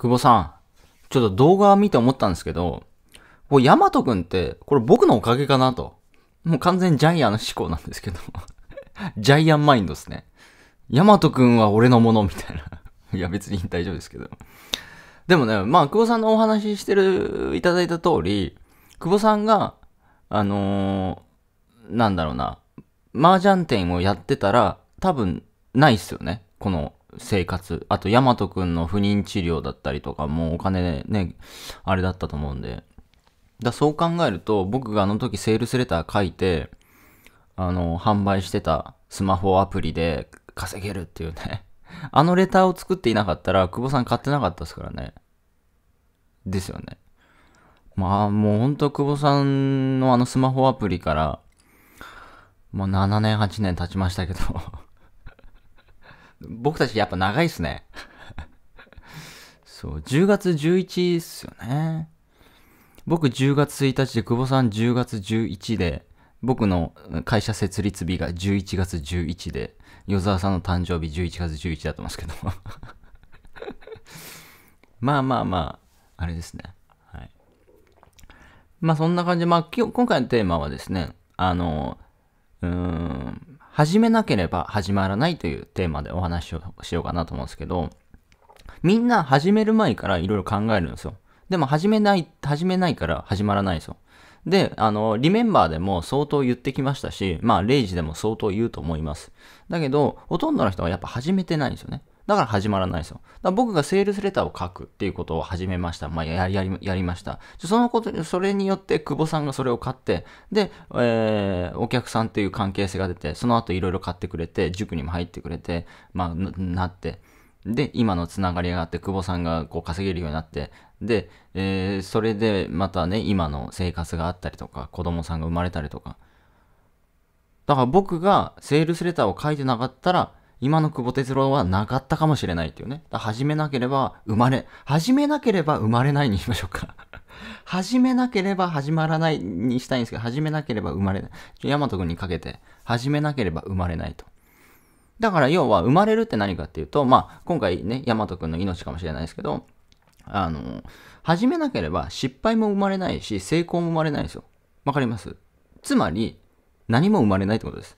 久保さん、ちょっと動画見て思ったんですけど、こう、ヤマトくんって、これ僕のおかげかなと。もう完全ジャイアン思考なんですけど。ジャイアンマインドですね。ヤマトくんは俺のものみたいな。いや別に大丈夫ですけど。でもね、まあ、久保さんのお話ししてる、いただいた通り、久保さんが、あのー、なんだろうな、麻雀店をやってたら、多分、ないっすよね。この、生活、あと、ヤマトくんの不妊治療だったりとか、もうお金でね、あれだったと思うんで。だそう考えると、僕があの時セールスレター書いて、あの、販売してたスマホアプリで稼げるっていうね。あのレターを作っていなかったら、久保さん買ってなかったですからね。ですよね。まあ、もうほんと久保さんのあのスマホアプリから、もう7年、8年経ちましたけど僕たちやっぱ長いっすね。そう、10月11っすよね。僕10月1日で、久保さん10月11で、僕の会社設立日が11月11で、与沢さんの誕生日11月11だと思いますけども まあまあまあ、あれですね。はい。まあそんな感じで、まあ今回のテーマはですね、あの、うん、始めなければ始まらないというテーマでお話をしようかなと思うんですけど、みんな始める前からいろいろ考えるんですよ。でも始めない、始めないから始まらないんですよ。で、あの、リメンバーでも相当言ってきましたし、まあ、0時でも相当言うと思います。だけど、ほとんどの人はやっぱ始めてないんですよね。だから始まらないですよ。だ僕がセールスレターを書くっていうことを始めました。まあ、ややり、やりました。そのこと、それによって久保さんがそれを買って、で、えー、お客さんっていう関係性が出て、その後いろいろ買ってくれて、塾にも入ってくれて、まあ、なって、で、今のつながりがあって、久保さんがこう稼げるようになって、で、えー、それでまたね、今の生活があったりとか、子供さんが生まれたりとか。だから僕がセールスレターを書いてなかったら、今の久保哲郎はなかったかもしれないっていうね。始めなければ生まれ、始めなければ生まれないにしましょうか。始めなければ始まらないにしたいんですけど、始めなければ生まれない。ヤマト君にかけて、始めなければ生まれないと。だから要は生まれるって何かっていうと、まあ今回ね、ヤマト君の命かもしれないですけど、あの、始めなければ失敗も生まれないし、成功も生まれないですよ。わかりますつまり、何も生まれないってことです。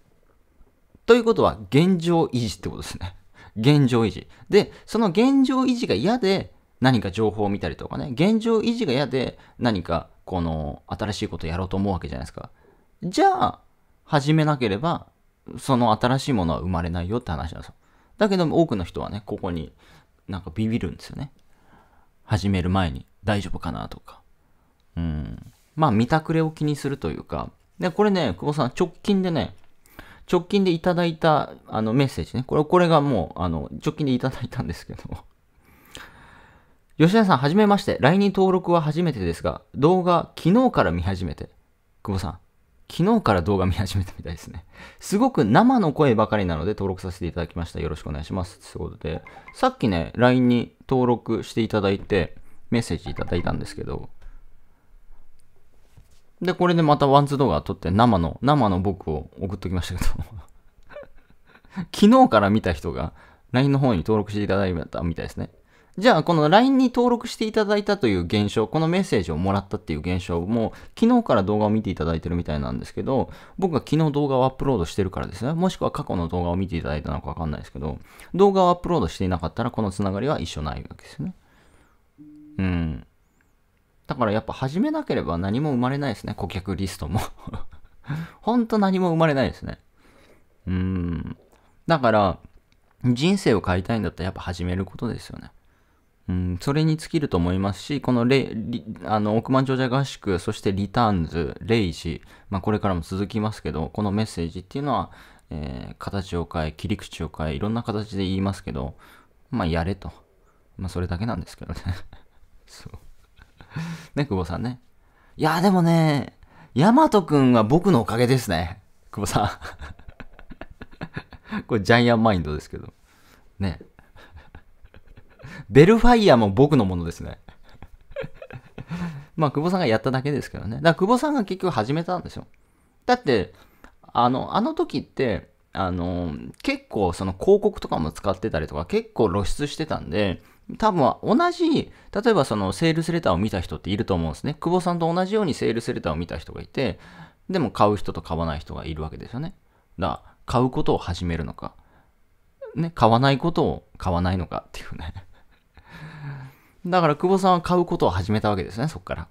ということは、現状維持ってことですね。現状維持。で、その現状維持が嫌で、何か情報を見たりとかね、現状維持が嫌で、何か、この、新しいことをやろうと思うわけじゃないですか。じゃあ、始めなければ、その新しいものは生まれないよって話なんですよ。だけども多くの人はね、ここになんかビビるんですよね。始める前に大丈夫かなとか。うん。まあ見たくれを気にするというか。で、これね、久保さん直近でね、直近でいただいたあのメッセージね。これ、これがもう、あの、直近でいただいたんですけど。吉田さん、はじめまして。LINE に登録は初めてですが、動画、昨日から見始めて。久保さん、昨日から動画見始めたみたいですね。すごく生の声ばかりなので登録させていただきました。よろしくお願いします。ということで、さっきね、LINE に登録していただいて、メッセージいただいたんですけど、で、これでまたワンツー動画撮って生の、生の僕を送っときましたけど 昨日から見た人が LINE の方に登録していただいたみたいですね。じゃあ、この LINE に登録していただいたという現象、このメッセージをもらったっていう現象も、昨日から動画を見ていただいてるみたいなんですけど、僕が昨日動画をアップロードしてるからですね、もしくは過去の動画を見ていただいたのかわかんないですけど、動画をアップロードしていなかったら、このつながりは一緒ないわけですね。うん。だからやっぱ始めなければ何も生まれないですね。顧客リストもほんと何も生まれないですね。うーん。だから、人生を変えたいんだったらやっぱ始めることですよね。うん、それに尽きると思いますし、このレあの億万長者合宿、そしてリターンズ、レイジ、まあ、これからも続きますけど、このメッセージっていうのは、えー、形を変え、切り口を変え、いろんな形で言いますけど、まあ、やれと。まあ、それだけなんですけどね。そう。ね、久保さんね。いや、でもね、ヤマトくんは僕のおかげですね。久保さん。これジャイアンマインドですけど。ね。ベルファイアも僕のものですね。まあ、久保さんがやっただけですけどね。だから久保さんが結局始めたんでしょ。だって、あの、あの時って、あの、結構その広告とかも使ってたりとか、結構露出してたんで、多分同じ、例えばそのセールスレターを見た人っていると思うんですね。久保さんと同じようにセールスレターを見た人がいて、でも買う人と買わない人がいるわけですよね。だから、買うことを始めるのか、ね、買わないことを買わないのかっていうね。だから久保さんは買うことを始めたわけですね、そっから。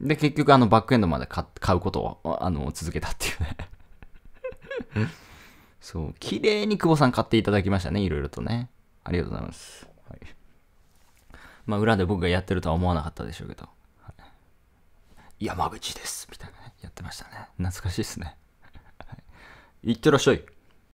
で、結局あのバックエンドまで買うことをあの続けたっていうね。そう、綺麗に久保さん買っていただきましたね、いろいろとね。ありがとうございます。はいまあ、裏で僕がやってるとは思わなかったでしょうけど、はい、山口ですみたいなね、やってましたね。懐かしいですね。はい、いってらっしゃい。